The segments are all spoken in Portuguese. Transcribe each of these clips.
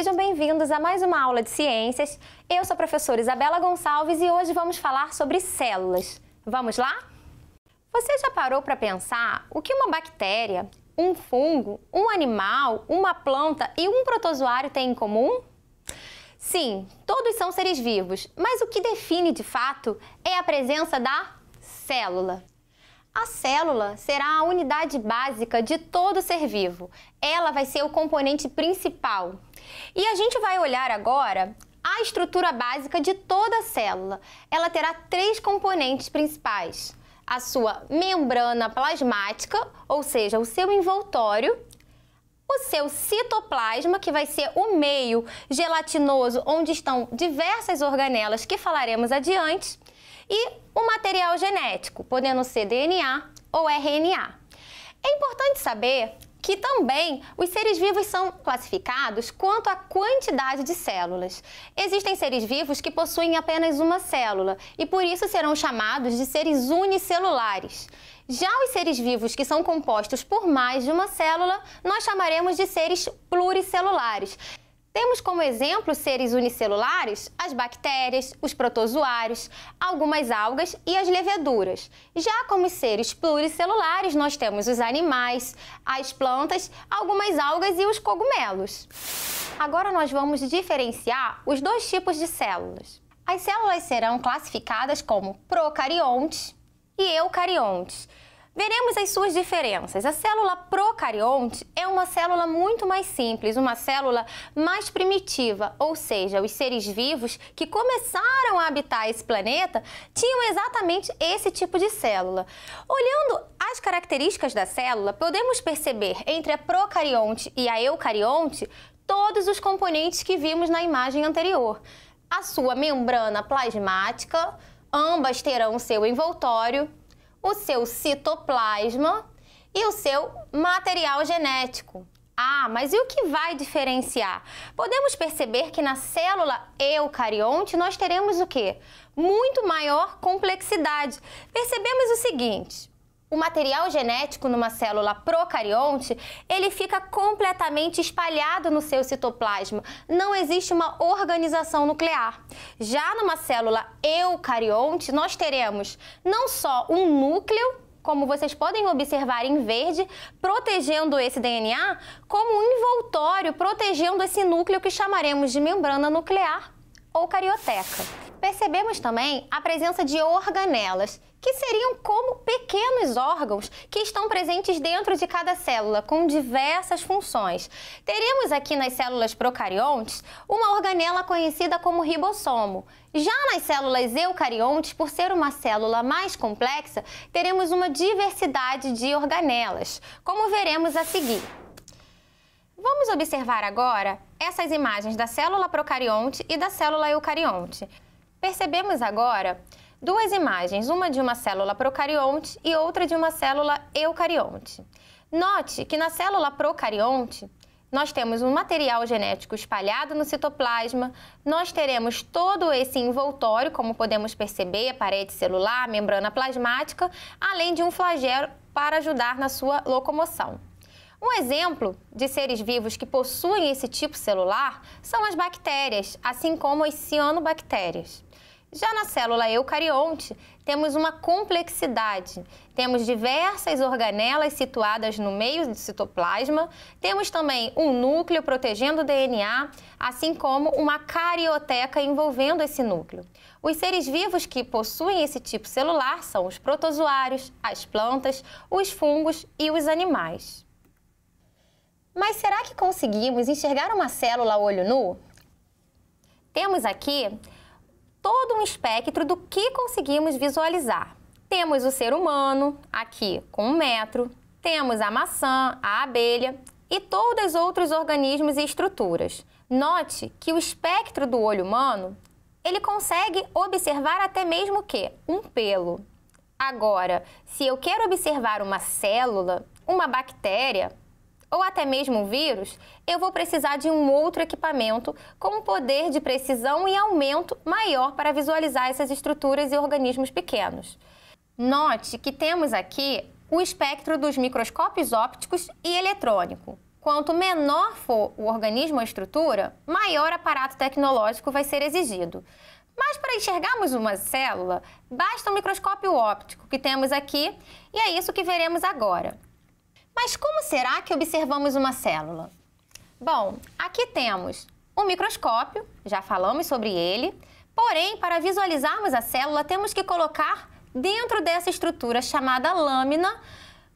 Sejam bem-vindos a mais uma aula de ciências. Eu sou a professora Isabela Gonçalves e hoje vamos falar sobre células. Vamos lá? Você já parou para pensar o que uma bactéria, um fungo, um animal, uma planta e um protozoário têm em comum? Sim, todos são seres vivos, mas o que define de fato é a presença da célula. A célula será a unidade básica de todo ser vivo. Ela vai ser o componente principal e a gente vai olhar agora a estrutura básica de toda a célula. Ela terá três componentes principais: a sua membrana plasmática, ou seja, o seu envoltório, o seu citoplasma, que vai ser o meio gelatinoso onde estão diversas organelas que falaremos adiante, e o material genético, podendo ser DNA ou RNA. É importante saber que também os seres vivos são classificados quanto à quantidade de células. Existem seres vivos que possuem apenas uma célula e por isso serão chamados de seres unicelulares. Já os seres vivos que são compostos por mais de uma célula, nós chamaremos de seres pluricelulares, temos como exemplo seres unicelulares as bactérias, os protozoários, algumas algas e as leveduras. Já como seres pluricelulares, nós temos os animais, as plantas, algumas algas e os cogumelos. Agora nós vamos diferenciar os dois tipos de células. As células serão classificadas como procariontes e eucariontes. Veremos as suas diferenças. A célula procarionte é uma célula muito mais simples, uma célula mais primitiva, ou seja, os seres vivos que começaram a habitar esse planeta tinham exatamente esse tipo de célula. Olhando as características da célula, podemos perceber entre a procarionte e a eucarionte todos os componentes que vimos na imagem anterior. A sua membrana plasmática, ambas terão seu envoltório, o seu citoplasma e o seu material genético. Ah, mas e o que vai diferenciar? Podemos perceber que na célula eucarionte nós teremos o quê? Muito maior complexidade. Percebemos o seguinte: o material genético numa célula procarionte, ele fica completamente espalhado no seu citoplasma. Não existe uma organização nuclear. Já numa célula eucarionte, nós teremos não só um núcleo como vocês podem observar em verde, protegendo esse DNA, como um envoltório protegendo esse núcleo que chamaremos de membrana nuclear ou carioteca. Percebemos também a presença de organelas, que seriam como pequenos órgãos que estão presentes dentro de cada célula, com diversas funções. Teremos aqui nas células procariontes uma organela conhecida como ribossomo. Já nas células eucariontes, por ser uma célula mais complexa, teremos uma diversidade de organelas, como veremos a seguir. Vamos observar agora essas imagens da célula procarionte e da célula eucarionte. Percebemos agora duas imagens, uma de uma célula procarionte e outra de uma célula eucarionte. Note que na célula procarionte, nós temos um material genético espalhado no citoplasma, nós teremos todo esse envoltório, como podemos perceber, a parede celular, a membrana plasmática, além de um flagelo para ajudar na sua locomoção. Um exemplo de seres vivos que possuem esse tipo celular são as bactérias, assim como as cianobactérias. Já na célula eucarionte, temos uma complexidade. Temos diversas organelas situadas no meio do citoplasma, temos também um núcleo protegendo o DNA, assim como uma carioteca envolvendo esse núcleo. Os seres vivos que possuem esse tipo celular são os protozoários, as plantas, os fungos e os animais. Mas será que conseguimos enxergar uma célula a olho nu? Temos aqui todo um espectro do que conseguimos visualizar. Temos o ser humano, aqui com um metro, temos a maçã, a abelha e todos os outros organismos e estruturas. Note que o espectro do olho humano, ele consegue observar até mesmo que um pelo. Agora, se eu quero observar uma célula, uma bactéria, ou até mesmo um vírus, eu vou precisar de um outro equipamento com um poder de precisão e aumento maior para visualizar essas estruturas e organismos pequenos. Note que temos aqui o espectro dos microscópios ópticos e eletrônico. Quanto menor for o organismo ou estrutura, maior aparato tecnológico vai ser exigido. Mas para enxergarmos uma célula, basta um microscópio óptico que temos aqui, e é isso que veremos agora. Mas como será que observamos uma célula? Bom, aqui temos um microscópio, já falamos sobre ele, porém, para visualizarmos a célula, temos que colocar dentro dessa estrutura chamada lâmina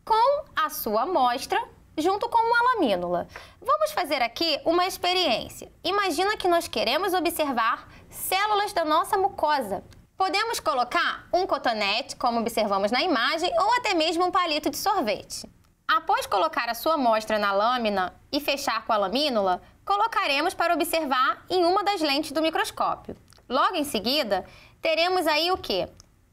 com a sua amostra junto com uma lamínula. Vamos fazer aqui uma experiência. Imagina que nós queremos observar células da nossa mucosa. Podemos colocar um cotonete, como observamos na imagem, ou até mesmo um palito de sorvete. Após colocar a sua amostra na lâmina e fechar com a lamínula, colocaremos para observar em uma das lentes do microscópio. Logo em seguida, teremos aí o que?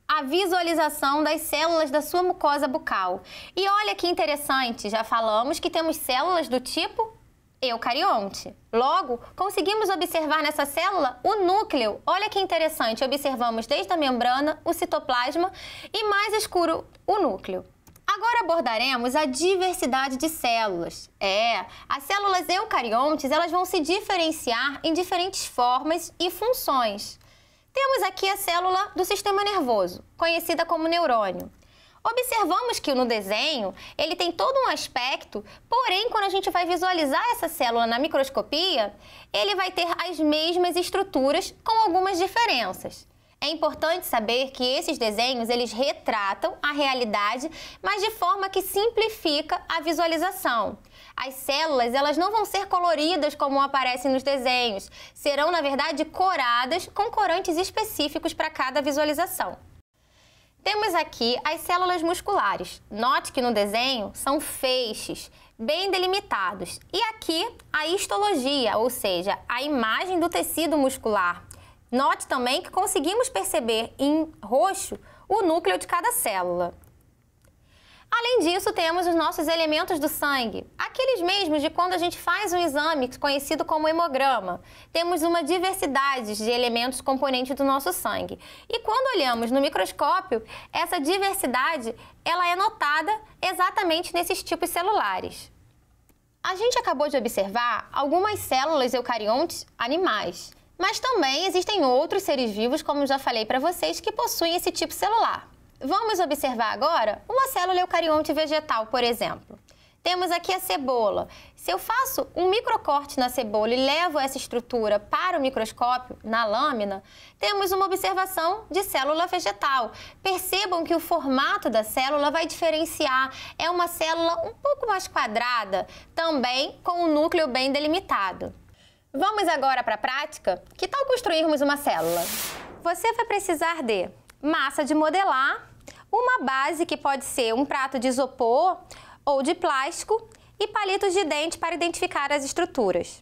A visualização das células da sua mucosa bucal. E olha que interessante, já falamos que temos células do tipo eucarionte. Logo, conseguimos observar nessa célula o núcleo. Olha que interessante, observamos desde a membrana o citoplasma e mais escuro o núcleo. Agora abordaremos a diversidade de células. É, as células eucariontes, elas vão se diferenciar em diferentes formas e funções. Temos aqui a célula do sistema nervoso, conhecida como neurônio. Observamos que no desenho ele tem todo um aspecto, porém, quando a gente vai visualizar essa célula na microscopia, ele vai ter as mesmas estruturas com algumas diferenças. É importante saber que esses desenhos eles retratam a realidade, mas de forma que simplifica a visualização. As células elas não vão ser coloridas como aparecem nos desenhos, serão na verdade coradas com corantes específicos para cada visualização. Temos aqui as células musculares. Note que no desenho são feixes bem delimitados. E aqui a histologia, ou seja, a imagem do tecido muscular. Note também que conseguimos perceber em roxo o núcleo de cada célula. Além disso, temos os nossos elementos do sangue, aqueles mesmos de quando a gente faz um exame conhecido como hemograma. Temos uma diversidade de elementos componentes do nosso sangue. E quando olhamos no microscópio, essa diversidade ela é notada exatamente nesses tipos celulares. A gente acabou de observar algumas células eucariontes animais. Mas também existem outros seres vivos, como já falei para vocês, que possuem esse tipo celular. Vamos observar agora uma célula eucarionte vegetal, por exemplo. Temos aqui a cebola. Se eu faço um microcorte na cebola e levo essa estrutura para o microscópio, na lâmina, temos uma observação de célula vegetal. Percebam que o formato da célula vai diferenciar. É uma célula um pouco mais quadrada, também com o um núcleo bem delimitado. Vamos agora para a prática? Que tal construirmos uma célula? Você vai precisar de massa de modelar, uma base que pode ser um prato de isopor ou de plástico e palitos de dente para identificar as estruturas.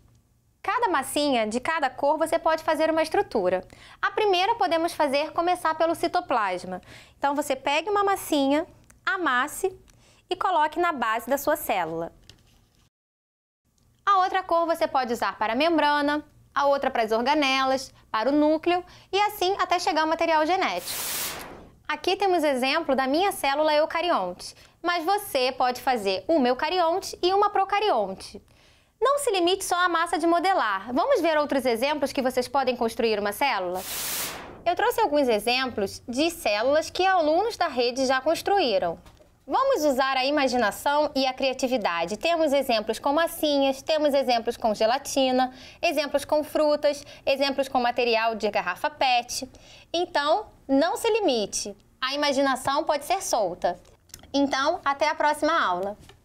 Cada massinha de cada cor você pode fazer uma estrutura. A primeira podemos fazer começar pelo citoplasma. Então você pegue uma massinha, amasse e coloque na base da sua célula. A outra cor você pode usar para a membrana, a outra para as organelas, para o núcleo e assim até chegar ao material genético. Aqui temos exemplo da minha célula eucarionte, mas você pode fazer uma eucarionte e uma procarionte. Não se limite só à massa de modelar. Vamos ver outros exemplos que vocês podem construir uma célula? Eu trouxe alguns exemplos de células que alunos da rede já construíram. Vamos usar a imaginação e a criatividade. Temos exemplos com massinhas, temos exemplos com gelatina, exemplos com frutas, exemplos com material de garrafa PET. Então, não se limite. A imaginação pode ser solta. Então, até a próxima aula.